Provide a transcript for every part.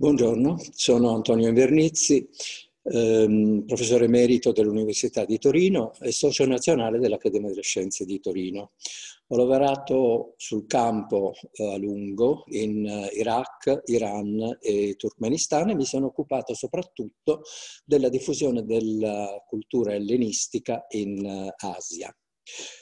Buongiorno, sono Antonio Invernizzi, ehm, professore emerito dell'Università di Torino e socio nazionale dell'Accademia delle Scienze di Torino. Ho lavorato sul campo eh, a lungo in eh, Iraq, Iran e Turkmenistan e mi sono occupato soprattutto della diffusione della cultura ellenistica in eh, Asia.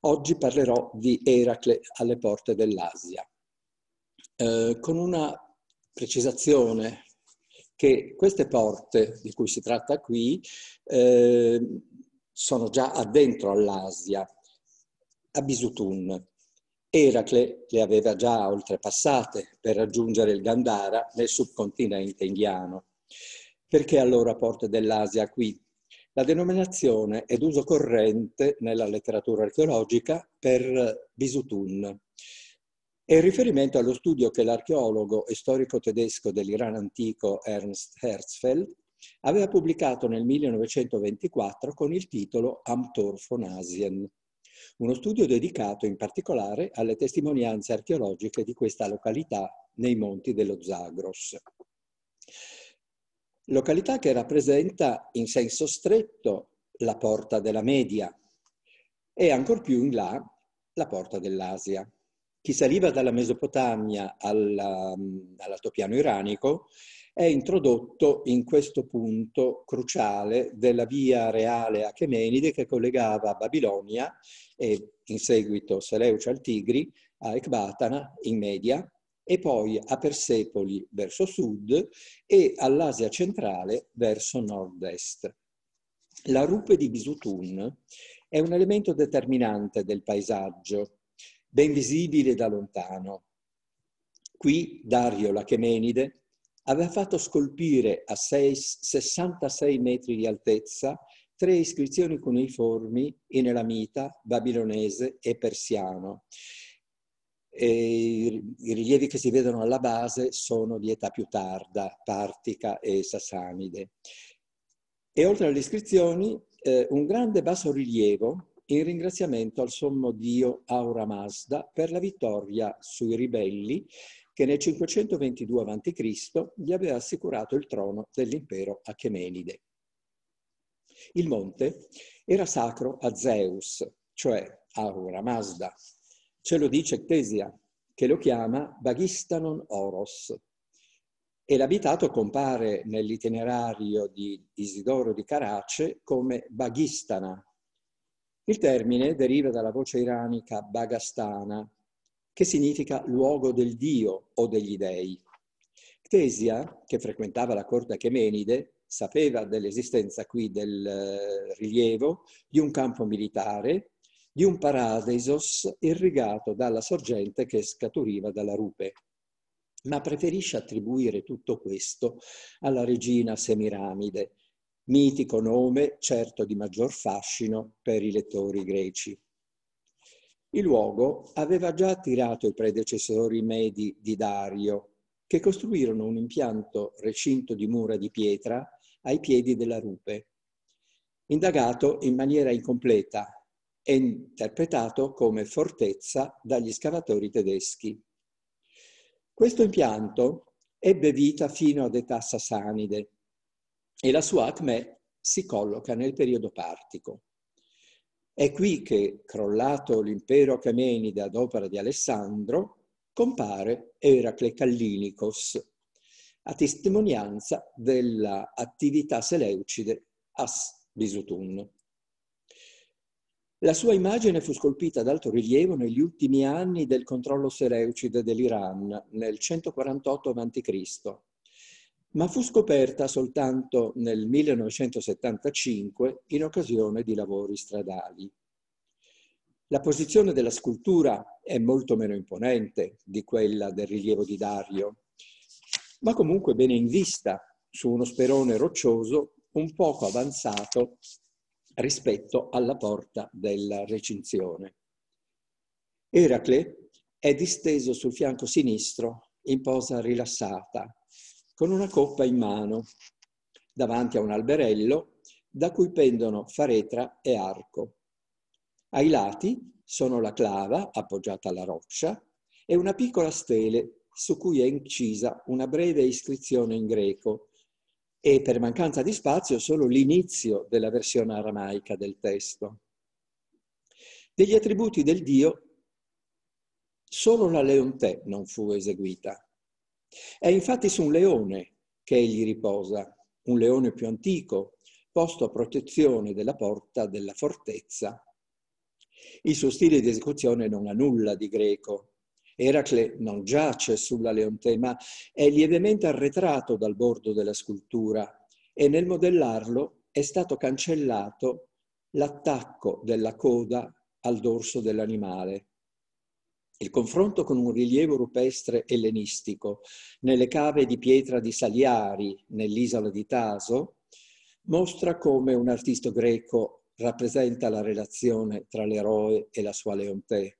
Oggi parlerò di Eracle alle porte dell'Asia, eh, con una precisazione che queste porte di cui si tratta qui eh, sono già addentro all'Asia, a Bisutun. Eracle le aveva già oltrepassate per raggiungere il Gandhara nel subcontinente indiano. Perché allora porte dell'Asia qui? La denominazione è d'uso corrente nella letteratura archeologica per Bisutun, è il riferimento allo studio che l'archeologo e storico tedesco dell'Iran antico Ernst Herzfeld aveva pubblicato nel 1924 con il titolo Amtor von Asien, uno studio dedicato in particolare alle testimonianze archeologiche di questa località nei monti dello Zagros. Località che rappresenta in senso stretto la porta della Media e ancor più in là la porta dell'Asia chi saliva dalla Mesopotamia alla, mm, all'altopiano iranico è introdotto in questo punto cruciale della via reale Achemenide che collegava Babilonia e in seguito Seleucia al Tigri a Ecbatana in Media e poi a Persepoli verso sud e all'Asia centrale verso nord-est. La rupe di Bisutun è un elemento determinante del paesaggio ben visibile da lontano. Qui Dario Lachemenide aveva fatto scolpire a 6, 66 metri di altezza tre iscrizioni cuneiformi in elamita, babilonese e persiano. E I rilievi che si vedono alla base sono di età più tarda, partica e sasanide. E oltre alle iscrizioni, eh, un grande bassorilievo in ringraziamento al sommo dio Aura Mazda per la vittoria sui ribelli che nel 522 a.C. gli aveva assicurato il trono dell'impero Achemenide. Il monte era sacro a Zeus, cioè Aura Mazda. Ce lo dice Ctesia, che lo chiama Baghistanon Oros. E l'abitato compare nell'itinerario di Isidoro di Carace come Baghistana, il termine deriva dalla voce iranica Bagastana, che significa luogo del dio o degli dei. Ctesia, che frequentava la corte achemenide, sapeva dell'esistenza qui del eh, rilievo di un campo militare, di un paradisos irrigato dalla sorgente che scaturiva dalla rupe. Ma preferisce attribuire tutto questo alla regina Semiramide, mitico nome, certo di maggior fascino per i lettori greci. Il luogo aveva già attirato i predecessori medi di Dario, che costruirono un impianto recinto di mura di pietra ai piedi della rupe, indagato in maniera incompleta e interpretato come fortezza dagli scavatori tedeschi. Questo impianto ebbe vita fino ad età sassanide e la sua Atme si colloca nel periodo partico. È qui che, crollato l'impero Achemenide ad opera di Alessandro, compare Eracle Callinicos, a testimonianza dell'attività seleucide as Bisutun. La sua immagine fu scolpita ad alto rilievo negli ultimi anni del controllo seleucide dell'Iran, nel 148 a.C., ma fu scoperta soltanto nel 1975 in occasione di lavori stradali. La posizione della scultura è molto meno imponente di quella del rilievo di Dario, ma comunque bene in vista su uno sperone roccioso un poco avanzato rispetto alla porta della recinzione. Eracle è disteso sul fianco sinistro in posa rilassata, con una coppa in mano davanti a un alberello da cui pendono faretra e arco. Ai lati sono la clava appoggiata alla roccia e una piccola stele su cui è incisa una breve iscrizione in greco e per mancanza di spazio solo l'inizio della versione aramaica del testo. Degli attributi del Dio solo la Leontè non fu eseguita, è infatti su un leone che egli riposa, un leone più antico, posto a protezione della porta della fortezza. Il suo stile di esecuzione non ha nulla di greco. Eracle non giace sulla leonte, ma è lievemente arretrato dal bordo della scultura e nel modellarlo è stato cancellato l'attacco della coda al dorso dell'animale. Il confronto con un rilievo rupestre ellenistico nelle cave di pietra di Saliari, nell'isola di Taso, mostra come un artista greco rappresenta la relazione tra l'eroe e la sua Leontè.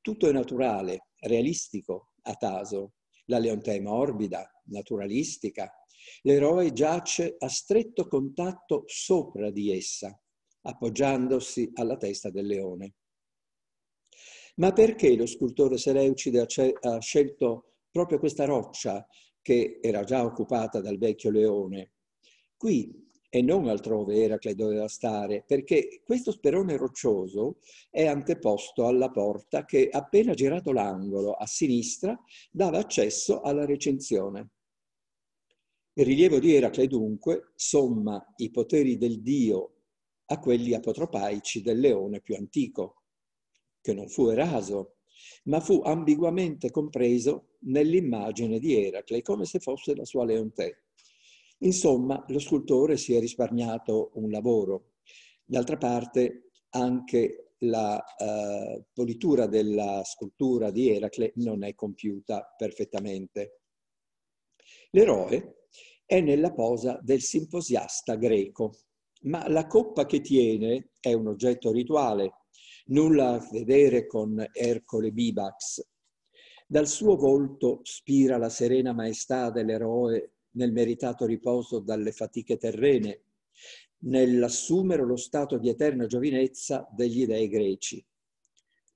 Tutto è naturale, realistico a Taso. La Leontè è morbida, naturalistica. L'eroe giace a stretto contatto sopra di essa, appoggiandosi alla testa del leone. Ma perché lo scultore Seleucide ha scelto proprio questa roccia che era già occupata dal vecchio leone? Qui e non altrove Eracle doveva stare, perché questo sperone roccioso è anteposto alla porta che, appena girato l'angolo a sinistra, dava accesso alla recensione. Il rilievo di Eracle, dunque, somma i poteri del dio a quelli apotropaici del leone più antico che non fu eraso, ma fu ambiguamente compreso nell'immagine di Eracle, come se fosse la sua Leontè. Insomma, lo scultore si è risparmiato un lavoro. D'altra parte, anche la eh, politura della scultura di Eracle non è compiuta perfettamente. L'eroe è nella posa del simposiasta greco, ma la coppa che tiene è un oggetto rituale nulla a vedere con Ercole Bibax. Dal suo volto spira la serena maestà dell'eroe nel meritato riposo dalle fatiche terrene, nell'assumere lo stato di eterna giovinezza degli dei greci.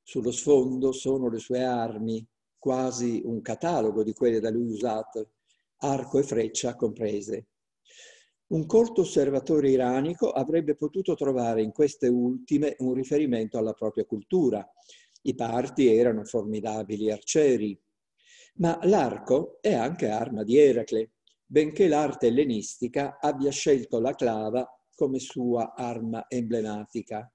Sullo sfondo sono le sue armi, quasi un catalogo di quelle da lui usate, arco e freccia comprese. Un corto osservatore iranico avrebbe potuto trovare in queste ultime un riferimento alla propria cultura. I parti erano formidabili arcieri, ma l'arco è anche arma di Eracle, benché l'arte ellenistica abbia scelto la clava come sua arma emblematica.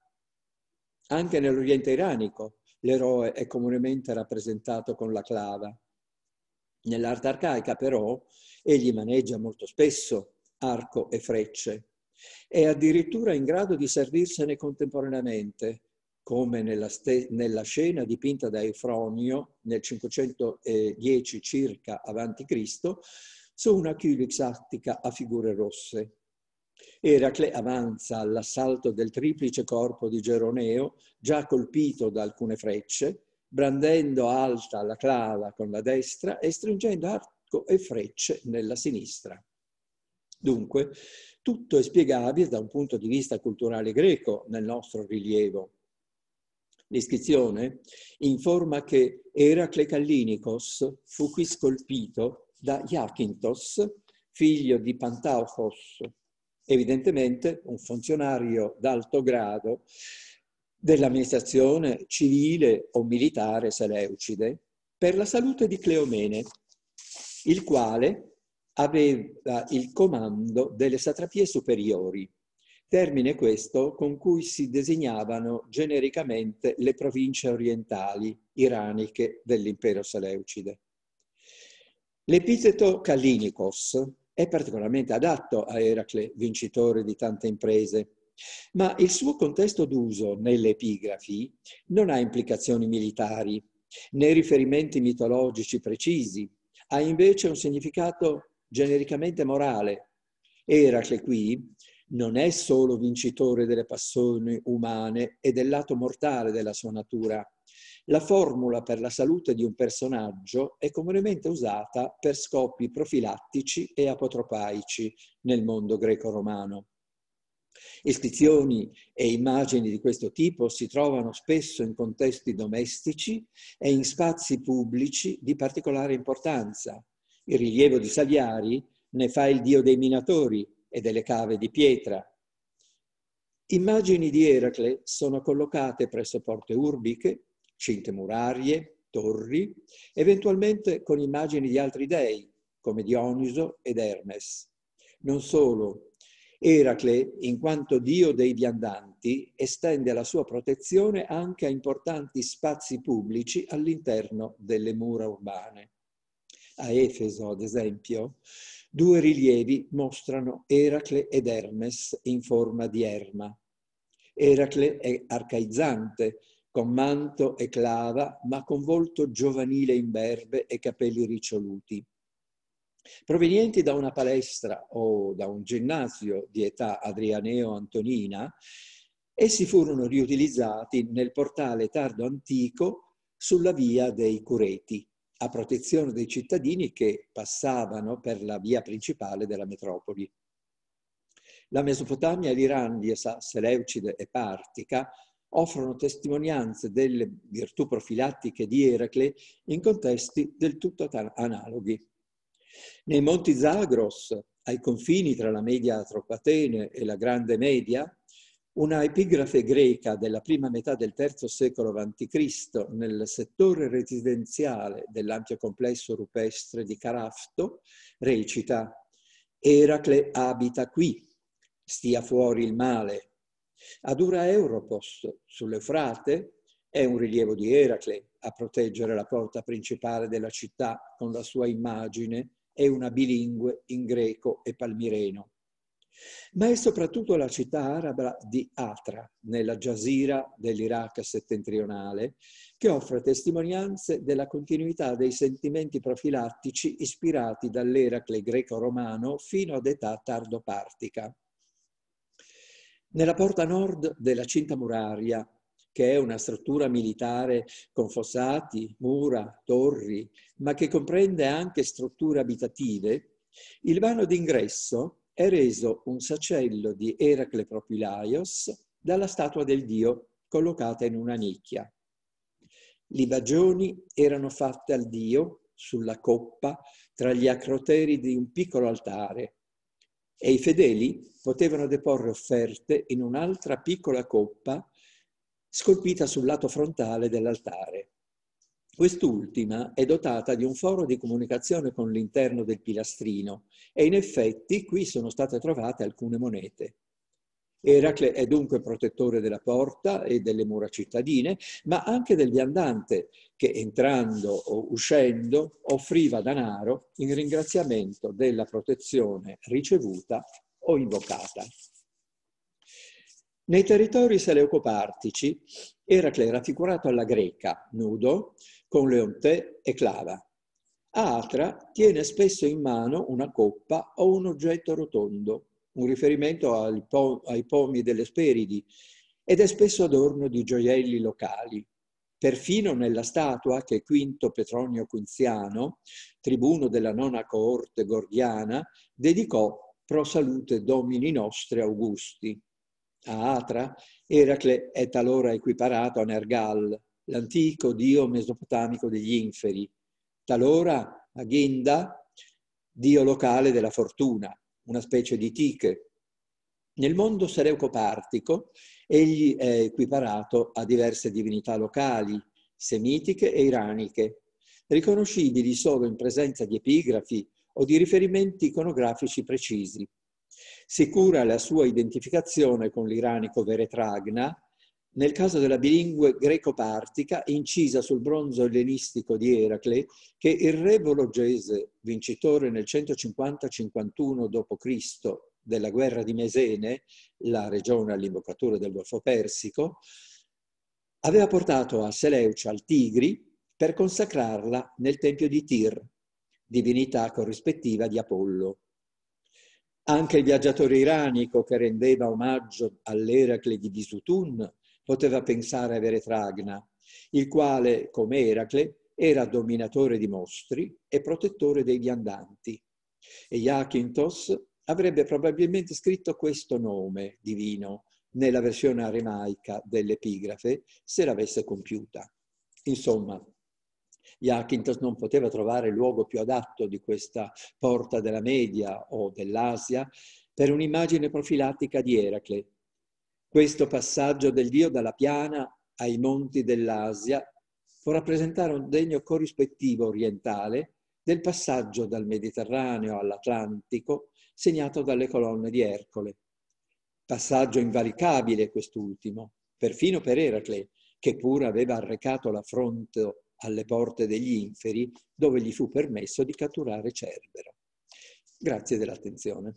Anche nell'Oriente iranico l'eroe è comunemente rappresentato con la clava. Nell'arte arcaica però egli maneggia molto spesso arco e frecce. È addirittura in grado di servirsene contemporaneamente, come nella, nella scena dipinta da Eufronio nel 510 circa a.C., su una Culix attica a figure rosse. Eracle avanza all'assalto del triplice corpo di Geroneo, già colpito da alcune frecce, brandendo alta la clava con la destra e stringendo arco e frecce nella sinistra. Dunque, tutto è spiegabile da un punto di vista culturale greco nel nostro rilievo. L'iscrizione informa che Eracle Callinicos fu qui scolpito da Iacintos, figlio di Pantaufos, evidentemente un funzionario d'alto grado dell'amministrazione civile o militare seleucide, per la salute di Cleomene, il quale aveva il comando delle satrapie superiori, termine questo con cui si designavano genericamente le province orientali iraniche dell'impero seleucide. L'epiteto Kalinikos è particolarmente adatto a Eracle, vincitore di tante imprese, ma il suo contesto d'uso nelle epigrafi non ha implicazioni militari né riferimenti mitologici precisi, ha invece un significato genericamente morale. Eracle qui non è solo vincitore delle passioni umane e del lato mortale della sua natura. La formula per la salute di un personaggio è comunemente usata per scopi profilattici e apotropaici nel mondo greco-romano. Iscrizioni e immagini di questo tipo si trovano spesso in contesti domestici e in spazi pubblici di particolare importanza, il rilievo di Saviari ne fa il dio dei minatori e delle cave di pietra. Immagini di Eracle sono collocate presso porte urbiche, cinte murarie, torri, eventualmente con immagini di altri dei, come Dioniso ed Hermes. Non solo, Eracle, in quanto dio dei viandanti, estende la sua protezione anche a importanti spazi pubblici all'interno delle mura urbane a Efeso, ad esempio, due rilievi mostrano Eracle ed Hermes in forma di erma. Eracle è arcaizzante, con manto e clava, ma con volto giovanile imberbe e capelli riccioluti. Provenienti da una palestra o da un ginnasio di età adrianeo-antonina, essi furono riutilizzati nel portale tardo antico sulla via dei Cureti a protezione dei cittadini che passavano per la via principale della metropoli. La Mesopotamia, l'Iran di Seleucide e Partica offrono testimonianze delle virtù profilattiche di Eracle in contesti del tutto analoghi. Nei monti Zagros, ai confini tra la media Atropatene e la grande media, una epigrafe greca della prima metà del III secolo a.C. nel settore residenziale dell'ampio complesso rupestre di Carafto recita Eracle abita qui, stia fuori il male. Ad Ura Europos, sull'Eufrate, è un rilievo di Eracle a proteggere la porta principale della città con la sua immagine e una bilingue in greco e palmireno ma è soprattutto la città araba di Atra, nella Jazira dell'Iraq settentrionale, che offre testimonianze della continuità dei sentimenti profilattici ispirati dall'Eracle greco-romano fino ad età tardopartica. Nella porta nord della cinta muraria, che è una struttura militare con fossati, mura, torri, ma che comprende anche strutture abitative, il vano d'ingresso è reso un sacello di Eracle Propylaios dalla statua del dio collocata in una nicchia. Libagioni erano fatte al dio sulla coppa tra gli acroteri di un piccolo altare e i fedeli potevano deporre offerte in un'altra piccola coppa scolpita sul lato frontale dell'altare. Quest'ultima è dotata di un foro di comunicazione con l'interno del pilastrino e in effetti qui sono state trovate alcune monete. Eracle è dunque protettore della porta e delle mura cittadine, ma anche del viandante che entrando o uscendo offriva danaro in ringraziamento della protezione ricevuta o invocata. Nei territori seleucopartici Eracle era raffigurato alla greca, nudo, con leontè e clava. Atra tiene spesso in mano una coppa o un oggetto rotondo, un riferimento ai pomi delle Speridi, ed è spesso adorno di gioielli locali. Perfino nella statua che Quinto Petronio Quinziano, tribuno della nona coorte gordiana, dedicò pro salute domini nostri augusti a Atra, Eracle è talora equiparato a Nergal, l'antico dio mesopotamico degli inferi, talora a Ghinda, dio locale della fortuna, una specie di Tiche. Nel mondo seleucopartico egli è equiparato a diverse divinità locali, semitiche e iraniche, riconoscibili solo in presenza di epigrafi o di riferimenti iconografici precisi. Sicura la sua identificazione con l'iranico Veretragna, nel caso della bilingue greco-partica incisa sul bronzo ellenistico di Eracle, che il re vologese, vincitore nel 150-51 d.C. della guerra di Mesene, la regione all'imbocatura del Golfo Persico, aveva portato a Seleucia, al Tigri, per consacrarla nel tempio di Tir, divinità corrispettiva di Apollo. Anche il viaggiatore iranico che rendeva omaggio all'Eracle di Bisutun poteva pensare a Veretragna, il quale, come Eracle, era dominatore di mostri e protettore dei viandanti. E Iakintos avrebbe probabilmente scritto questo nome divino nella versione aramaica dell'epigrafe se l'avesse compiuta. Insomma, Jacintos non poteva trovare luogo più adatto di questa porta della Media o dell'Asia per un'immagine profilattica di Eracle. Questo passaggio del dio dalla piana ai monti dell'Asia può rappresentare un degno corrispettivo orientale del passaggio dal Mediterraneo all'Atlantico segnato dalle colonne di Ercole. Passaggio invalicabile quest'ultimo, perfino per Eracle, che pur aveva arrecato l'affronto alle porte degli inferi, dove gli fu permesso di catturare Cerbero. Grazie dell'attenzione.